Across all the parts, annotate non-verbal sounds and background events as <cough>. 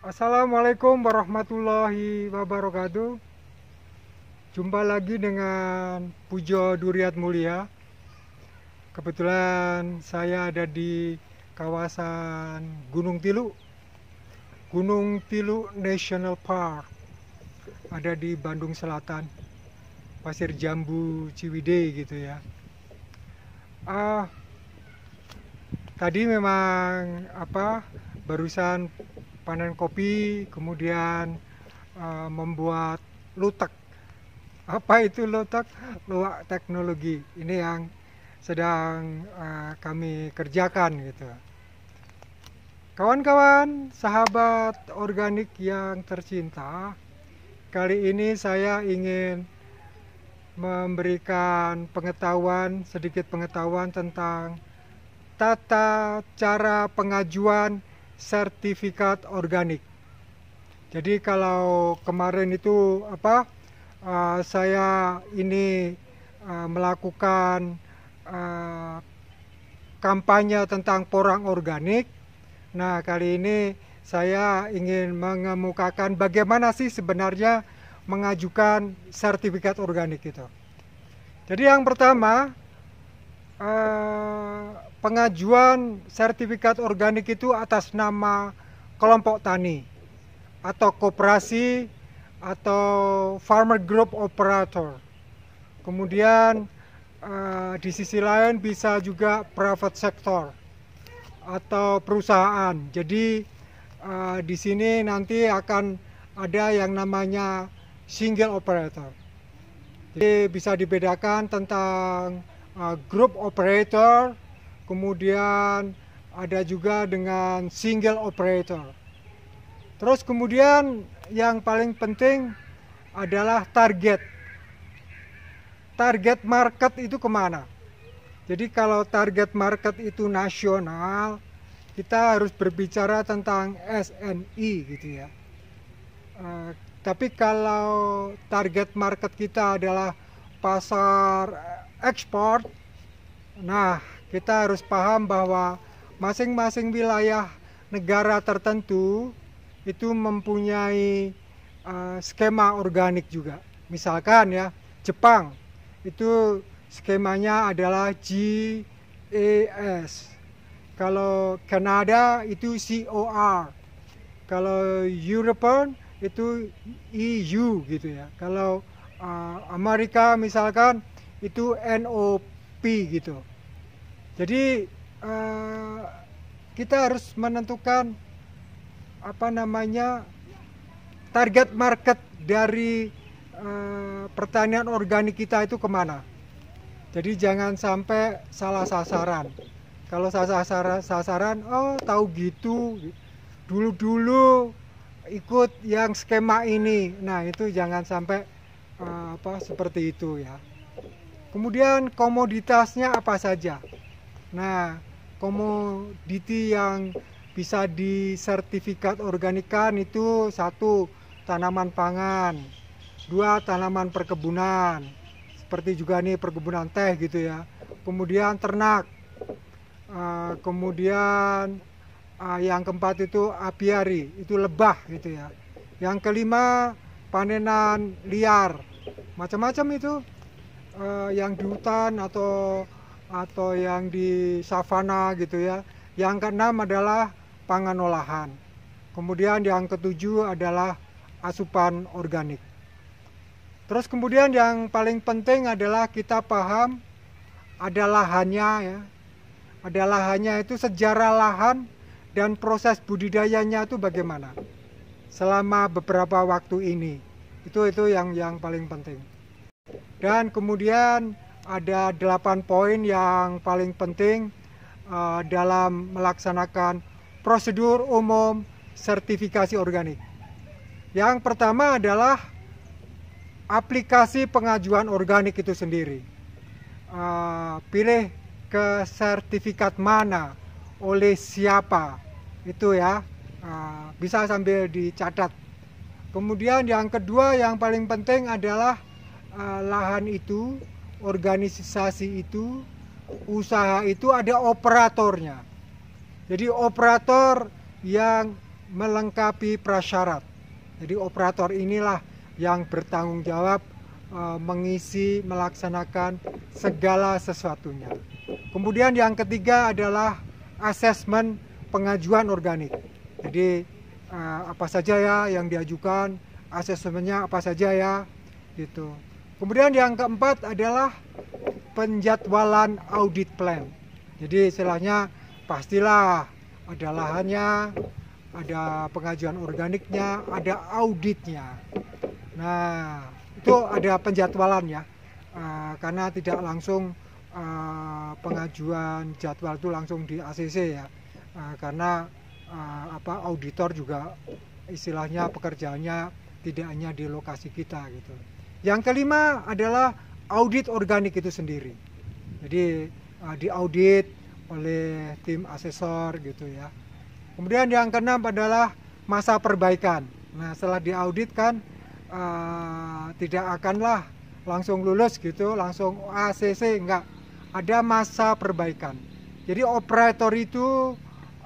Assalamualaikum warahmatullahi wabarakatuh Jumpa lagi dengan Pujo Duriat Mulia Kebetulan saya ada di kawasan Gunung Tilu Gunung Tilu National Park Ada di Bandung Selatan Pasir Jambu Ciwidey gitu ya Ah, Tadi memang apa barusan panen kopi, kemudian uh, membuat lutek. Apa itu lutek? Luak teknologi. Ini yang sedang uh, kami kerjakan gitu. Kawan-kawan, sahabat organik yang tercinta, kali ini saya ingin memberikan pengetahuan, sedikit pengetahuan tentang tata cara pengajuan sertifikat organik. Jadi kalau kemarin itu apa uh, saya ini uh, melakukan uh, kampanye tentang porang organik. Nah, kali ini saya ingin mengemukakan bagaimana sih sebenarnya mengajukan sertifikat organik itu. Jadi yang pertama uh, pengajuan sertifikat organik itu atas nama kelompok tani atau koperasi atau farmer group operator. Kemudian uh, di sisi lain bisa juga private sector atau perusahaan. Jadi uh, di sini nanti akan ada yang namanya single operator. Jadi bisa dibedakan tentang uh, group operator kemudian ada juga dengan single operator. Terus kemudian yang paling penting adalah target. Target market itu kemana? Jadi kalau target market itu nasional, kita harus berbicara tentang SNI gitu ya. E, tapi kalau target market kita adalah pasar eh, ekspor, nah kita harus paham bahwa masing-masing wilayah negara tertentu itu mempunyai uh, skema organik juga. Misalkan ya Jepang itu skemanya adalah GES. Kalau Kanada itu COR. Kalau European itu EU gitu ya. Kalau uh, Amerika misalkan itu NOP gitu jadi uh, kita harus menentukan apa namanya target market dari uh, pertanian organik kita itu kemana jadi jangan sampai salah sasaran kalau salah sasaran sasaran oh tahu gitu dulu-dulu ikut yang skema ini nah itu jangan sampai uh, apa seperti itu ya kemudian komoditasnya apa saja Nah, komoditi yang bisa disertifikat organikan itu satu tanaman pangan, dua tanaman perkebunan, seperti juga nih perkebunan teh gitu ya. Kemudian ternak, eh, kemudian eh, yang keempat itu apiari, itu lebah gitu ya. Yang kelima panenan liar, macam-macam itu eh, yang di hutan atau atau yang di savana gitu ya. Yang keenam adalah pangan olahan. Kemudian yang ketujuh adalah asupan organik. Terus kemudian yang paling penting adalah kita paham ada lahannya ya. Ada lahannya itu sejarah lahan dan proses budidayanya itu bagaimana selama beberapa waktu ini. Itu itu yang yang paling penting. Dan kemudian ada delapan poin yang paling penting uh, dalam melaksanakan prosedur umum sertifikasi organik. Yang pertama adalah aplikasi pengajuan organik itu sendiri. Uh, pilih ke sertifikat mana, oleh siapa, itu ya. Uh, bisa sambil dicatat. Kemudian yang kedua yang paling penting adalah uh, lahan itu organisasi itu, usaha itu ada operatornya. Jadi operator yang melengkapi prasyarat. Jadi operator inilah yang bertanggung jawab e, mengisi, melaksanakan segala sesuatunya. Kemudian yang ketiga adalah asesmen pengajuan organik. Jadi e, apa saja ya yang diajukan, asesmennya apa saja ya gitu. Kemudian yang keempat adalah penjadwalan audit plan. Jadi istilahnya pastilah ada lahannya, ada pengajuan organiknya, ada auditnya. Nah, itu ada penjadwalan ya. Eh, karena tidak langsung eh, pengajuan jadwal itu langsung di ACC ya. Eh, karena apa auditor juga istilahnya pekerjaannya tidak hanya di lokasi kita gitu. Yang kelima adalah audit organik itu sendiri. Jadi uh, diaudit oleh tim asesor gitu ya. Kemudian yang keenam adalah masa perbaikan. Nah setelah diaudit kan uh, eh, tidak akanlah langsung lulus gitu, langsung ACC enggak. Ada masa perbaikan. Jadi operator itu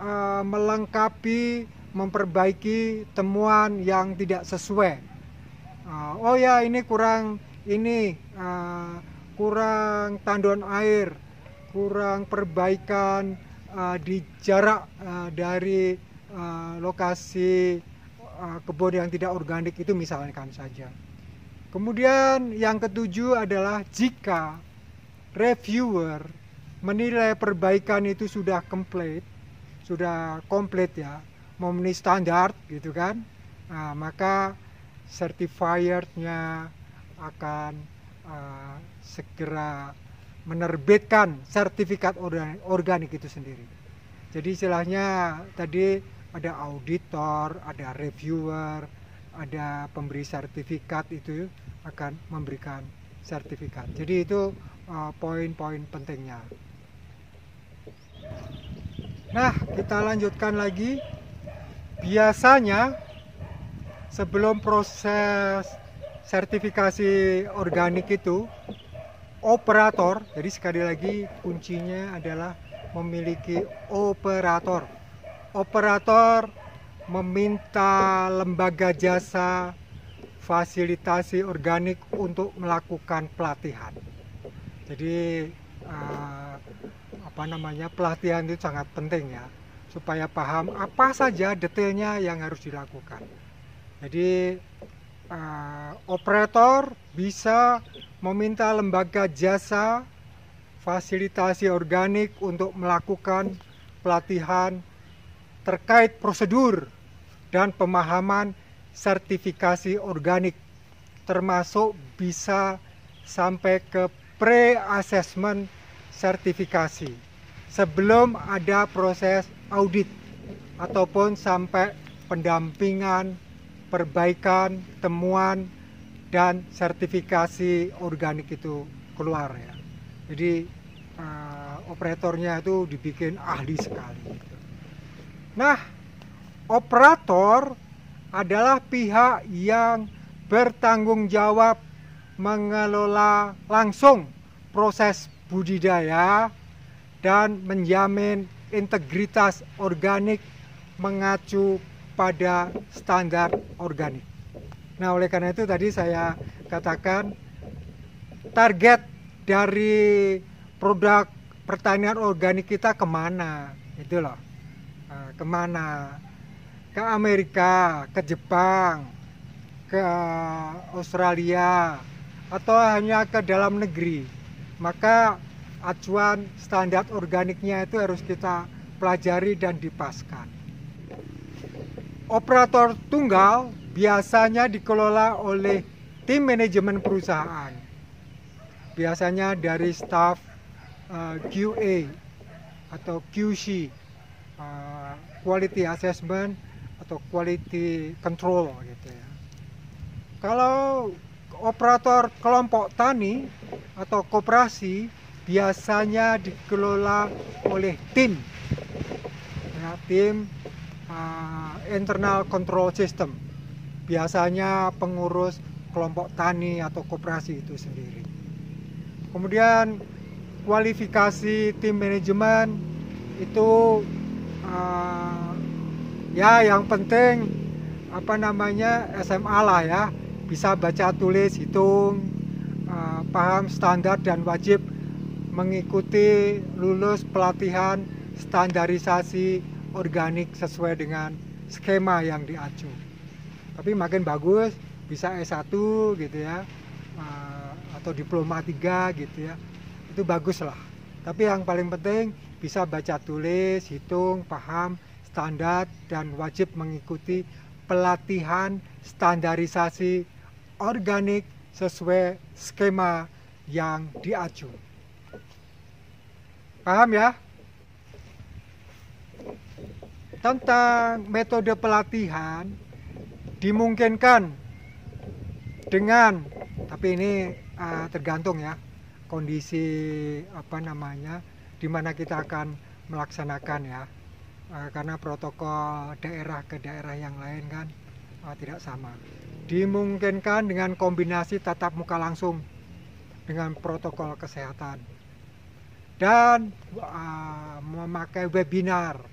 uh, melengkapi, memperbaiki temuan yang tidak sesuai uh, oh ya ini kurang ini uh, kurang tandon air kurang perbaikan uh, di jarak uh, dari uh, lokasi uh, kebun yang tidak organik itu misalkan saja kemudian yang ketujuh adalah jika reviewer menilai perbaikan itu sudah complete, sudah komplit ya memenuhi standar gitu kan nah, maka certifiernya akan uh, segera menerbitkan sertifikat organik, itu sendiri. Jadi istilahnya tadi ada auditor, ada reviewer, ada pemberi sertifikat itu akan memberikan sertifikat. Jadi itu uh, eh, poin -poin pentingnya. Nah, kita lanjutkan lagi. Biasanya sebelum proses sertifikasi organik itu operator jadi sekali lagi kuncinya adalah memiliki operator operator meminta lembaga jasa fasilitasi organik untuk melakukan pelatihan jadi eh, apa namanya pelatihan itu sangat penting ya supaya paham apa saja detailnya yang harus dilakukan jadi uh, operator bisa meminta lembaga jasa fasilitasi organik untuk melakukan pelatihan terkait prosedur dan pemahaman sertifikasi organik termasuk bisa sampai ke pre-assessment sertifikasi sebelum ada proses audit ataupun sampai pendampingan perbaikan, temuan, dan sertifikasi organik itu keluar ya. Jadi uh, operatornya itu dibikin ahli sekali. Gitu. Nah, operator adalah pihak yang bertanggung jawab mengelola langsung proses budidaya dan menjamin integritas organik mengacu pada standar organik. Nah, oleh karena itu tadi saya katakan target dari produk pertanian organik kita kemana, itu loh, eh, kemana? Ke Amerika, ke Jepang, ke Australia, atau hanya ke dalam negeri. Maka acuan standar organiknya itu harus kita pelajari dan dipaskan. Operator tunggal biasanya dikelola oleh tim manajemen perusahaan. Biasanya dari staff eh, QA atau QC, eh, quality assessment atau quality control gitu ya. Kalau operator kelompok tani atau koperasi biasanya dikelola oleh tim. Ya, tim Ah, internal control system. Biasanya pengurus kelompok tani atau koperasi itu sendiri. Kemudian kualifikasi tim manajemen itu uh, ya yang penting apa namanya SMA lah ya bisa baca tulis hitung uh, paham standar dan wajib mengikuti lulus pelatihan standarisasi organik sesuai dengan skema yang diacu tapi makin bagus bisa S1 gitu ya eh, atau diploma 3 gitu ya itu bagus lah tapi yang paling penting bisa baca tulis hitung paham standar dan wajib mengikuti pelatihan standarisasi organik sesuai skema yang diacu. Paham ya? tentang metode pelatihan dimungkinkan dengan tapi ini uh, tergantung ya kondisi apa namanya di mana kita akan melaksanakan ya uh, karena protokol daerah ke daerah yang lain kan uh, tidak sama dimungkinkan dengan kombinasi tatap muka langsung dengan protokol kesehatan dan uh, memakai webinar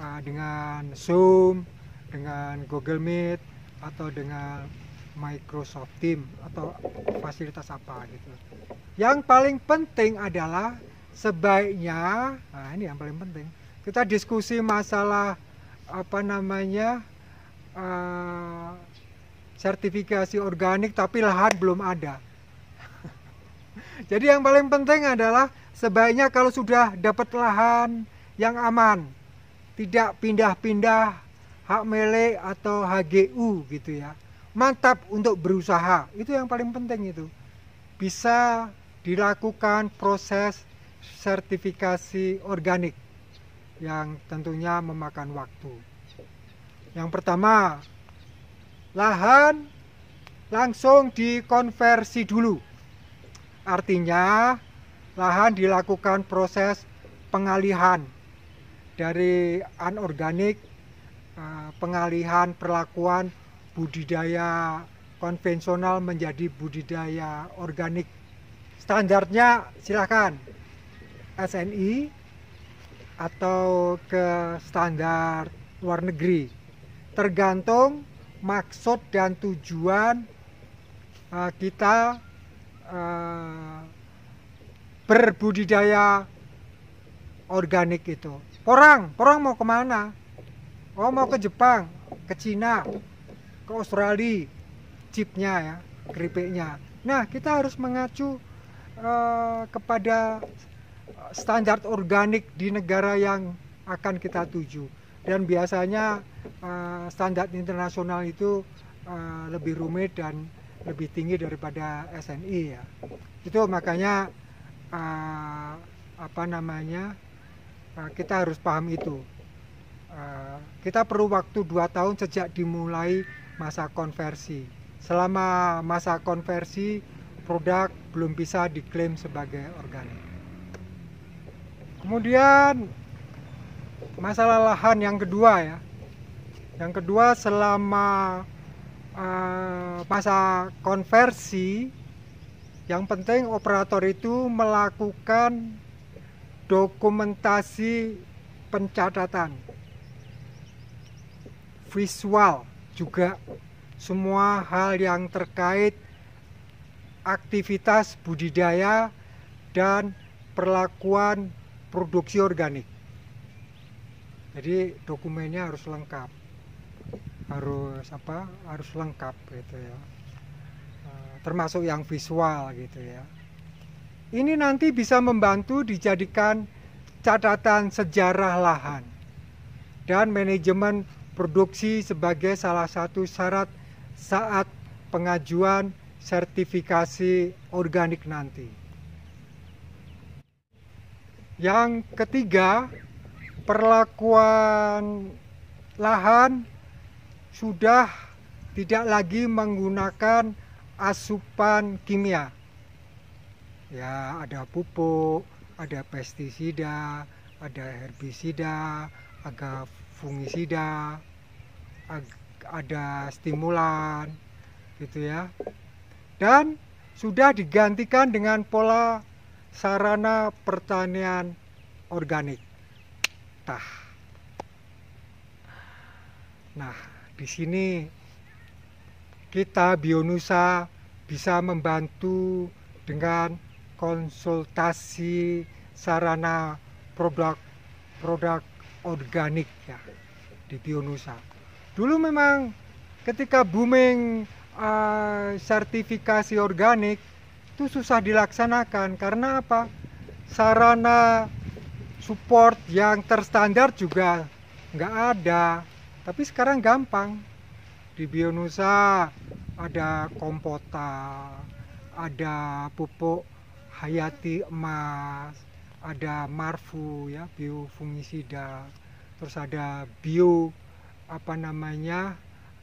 Ah, dengan Zoom, dengan Google Meet atau dengan Microsoft Teams atau fasilitas apa gitu. Yang paling penting adalah sebaiknya nah ini yang paling penting kita diskusi masalah apa namanya uh, sertifikasi organik tapi lahan belum ada. <laughs> Jadi yang paling penting adalah sebaiknya kalau sudah dapat lahan yang aman tidak pindah-pindah hak milik atau HGU gitu ya mantap untuk berusaha itu yang paling penting itu bisa dilakukan proses sertifikasi organik yang tentunya memakan waktu yang pertama lahan langsung dikonversi dulu artinya lahan dilakukan proses pengalihan dari anorganik eh, pengalihan perlakuan budidaya konvensional menjadi budidaya organik. Standarnya silakan SNI atau ke standar luar negeri. Tergantung maksud dan tujuan eh, kita eh, berbudidaya organik itu. Porang, Porang mau kemana? Oh mau ke Jepang, ke Cina, ke Australia, chipnya ya, keripiknya. Nah kita harus mengacu uh, kepada eh, standar organik di negara yang akan kita tuju. Dan biasanya uh, standar internasional itu uh, lebih rumit dan lebih tinggi daripada SNI ya. Itu makanya uh, apa namanya Nah, kita harus paham itu. Ah, kita perlu waktu 2 tahun sejak dimulai masa konversi. Selama masa konversi, produk belum bisa diklaim sebagai organik. Kemudian masalah lahan yang kedua ya. Yang kedua selama uh, masa konversi yang penting operator itu melakukan dokumentasi pencatatan visual juga semua hal yang terkait aktivitas budidaya dan perlakuan produksi organik. Jadi dokumennya harus lengkap. Harus apa? Harus lengkap gitu ya. Eh, termasuk yang visual gitu ya. Ini nanti bisa membantu dijadikan catatan sejarah lahan dan manajemen produksi sebagai salah satu syarat saat pengajuan sertifikasi organik nanti. Yang ketiga, perlakuan lahan sudah tidak lagi menggunakan asupan kimia ya ada pupuk, ada pestisida, ada herbisida, ada fungisida, ada stimulan, gitu ya. Dan sudah digantikan dengan pola sarana pertanian organik. Tah. Nah, di sini kita Bionusa bisa membantu dengan konsultasi sarana produk produk organik ya di Bionusa. Dulu memang ketika booming uh, sertifikasi organik itu susah dilaksanakan karena apa? Sarana support yang terstandar juga nggak ada. Tapi sekarang gampang. Di Bionusa ada kompota, ada pupuk hayati emas, ada marfu ya, biofungisida, terus ada bio apa namanya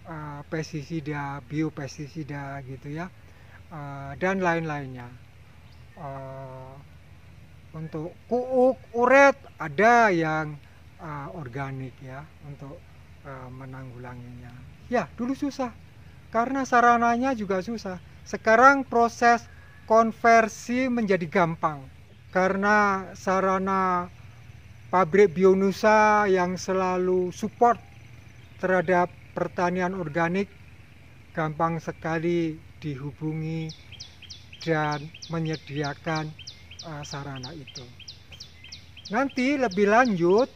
uh, pestisida, biopestisida gitu ya, uh, dan lain-lainnya. Uh, untuk kuuk, uret ada yang uh, organik ya untuk uh, menanggulanginya. Ya dulu susah karena sarananya juga susah. Sekarang proses konversi menjadi gampang karena sarana pabrik Bionusa yang selalu support terhadap pertanian organik gampang sekali dihubungi dan menyediakan uh, sarana itu. Nanti lebih lanjut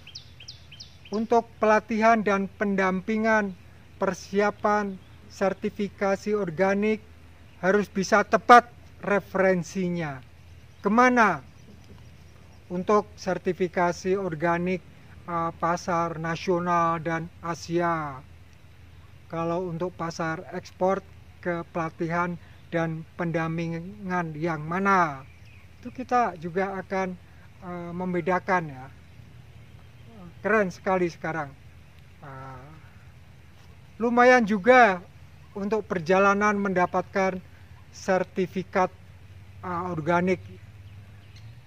untuk pelatihan dan pendampingan persiapan sertifikasi organik harus bisa tepat referensinya. Kemana? Untuk sertifikasi organik uh, pasar nasional dan Asia. Kalau untuk pasar ekspor ke pelatihan dan pendampingan yang mana? Itu kita juga akan uh, membedakan ya. Keren sekali sekarang. Uh, lumayan juga untuk perjalanan mendapatkan sertifikat uh, organik.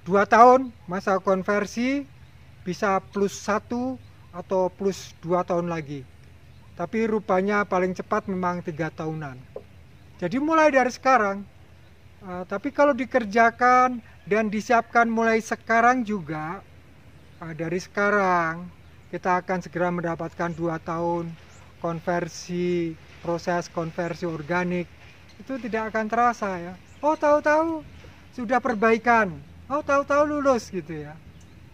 Dua tahun masa konversi bisa plus satu atau plus dua tahun lagi. Tapi rupanya paling cepat memang tiga tahunan. Jadi mulai dari sekarang. Uh, tapi kalau dikerjakan dan disiapkan mulai sekarang juga, uh, dari sekarang kita akan segera mendapatkan dua tahun konversi proses konversi organik itu tidak akan terasa ya oh tahu-tahu sudah perbaikan oh tahu-tahu lulus gitu ya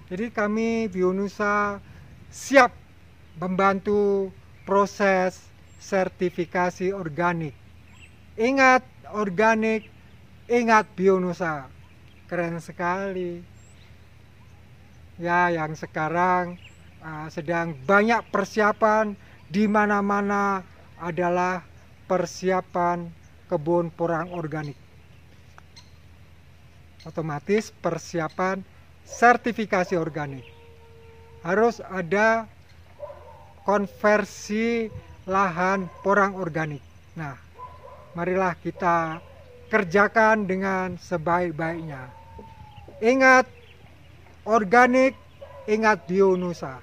jadi kami Bionusa siap membantu proses sertifikasi organik ingat organik ingat Bionusa keren sekali ya yang sekarang uh, sedang banyak persiapan di mana-mana adalah persiapan kebun porang organik. Otomatis persiapan sertifikasi organik. Harus ada konversi lahan porang organik. Nah, marilah kita kerjakan dengan sebaik-baiknya. Ingat organik, ingat bionusa.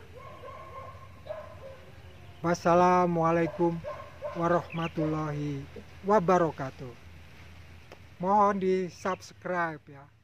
Wassalamualaikum warahmatullahi wabarakatuh. Mohon di subscribe ya.